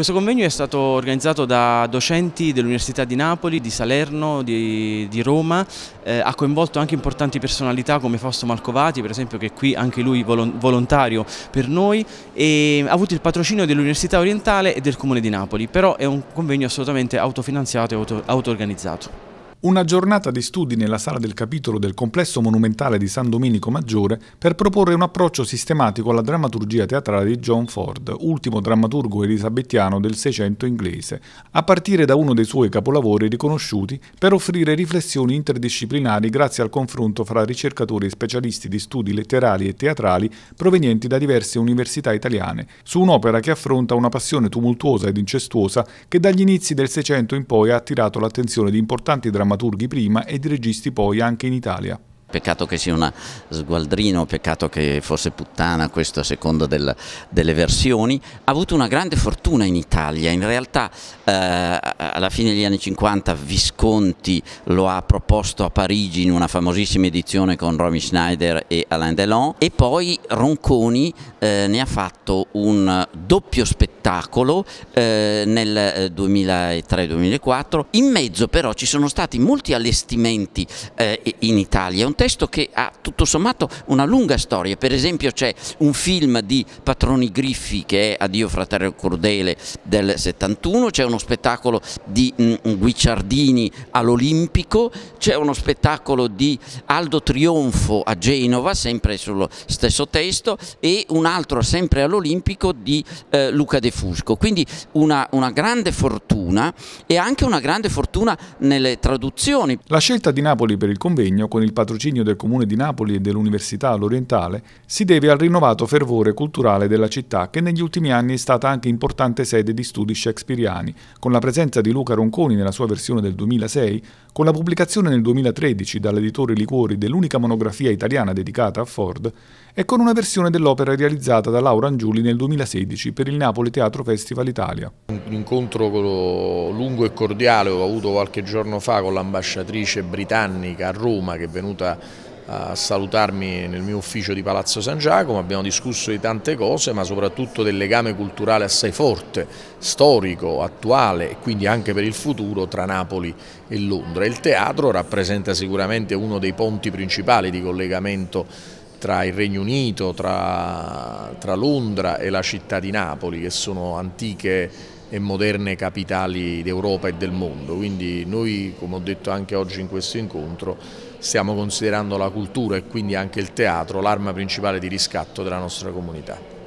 Questo convegno è stato organizzato da docenti dell'Università di Napoli, di Salerno, di, di Roma, eh, ha coinvolto anche importanti personalità come Fausto Malcovati, per esempio, che è qui anche lui volontario per noi, e ha avuto il patrocinio dell'Università Orientale e del Comune di Napoli, però è un convegno assolutamente autofinanziato e auto, auto organizzato una giornata di studi nella sala del capitolo del complesso monumentale di San Domenico Maggiore per proporre un approccio sistematico alla drammaturgia teatrale di John Ford, ultimo drammaturgo elisabettiano del Seicento inglese, a partire da uno dei suoi capolavori riconosciuti per offrire riflessioni interdisciplinari grazie al confronto fra ricercatori e specialisti di studi letterari e teatrali provenienti da diverse università italiane, su un'opera che affronta una passione tumultuosa ed incestuosa che dagli inizi del Seicento in poi ha attirato l'attenzione di importanti drammaturghi drammaturghi prima e di registi poi anche in Italia. Peccato che sia una sgualdrino, peccato che fosse puttana, questo a seconda del, delle versioni. Ha avuto una grande fortuna in Italia, in realtà eh, alla fine degli anni 50 Visconti lo ha proposto a Parigi in una famosissima edizione con Romy Schneider e Alain Delon e poi Ronconi eh, ne ha fatto un doppio spettacolo eh, nel 2003-2004. Eh, in mezzo però ci sono stati molti allestimenti eh, in Italia, testo che ha tutto sommato una lunga storia, per esempio c'è un film di Patroni Griffi che è Addio fratello Cordele del 71, c'è uno spettacolo di mm, Guicciardini all'Olimpico, c'è uno spettacolo di Aldo Trionfo a Genova, sempre sullo stesso testo, e un altro sempre all'Olimpico di eh, Luca De Fusco. Quindi una, una grande fortuna e anche una grande fortuna nelle traduzioni. La scelta di Napoli per il convegno con il patrocinio patrocinio del Comune di Napoli e dell'Università all'Orientale, si deve al rinnovato fervore culturale della città che negli ultimi anni è stata anche importante sede di studi shakespeariani, con la presenza di Luca Ronconi nella sua versione del 2006, con la pubblicazione nel 2013 dall'editore Liquori dell'unica monografia italiana dedicata a Ford e con una versione dell'opera realizzata da Laura Angiuli nel 2016 per il Napoli Teatro Festival Italia. Un incontro lungo e cordiale ho avuto qualche giorno fa con l'ambasciatrice britannica a Roma che è venuta a salutarmi nel mio ufficio di Palazzo San Giacomo, abbiamo discusso di tante cose ma soprattutto del legame culturale assai forte, storico, attuale e quindi anche per il futuro tra Napoli e Londra. Il teatro rappresenta sicuramente uno dei ponti principali di collegamento tra il Regno Unito, tra, tra Londra e la città di Napoli che sono antiche e moderne capitali d'Europa e del mondo, quindi noi come ho detto anche oggi in questo incontro stiamo considerando la cultura e quindi anche il teatro l'arma principale di riscatto della nostra comunità.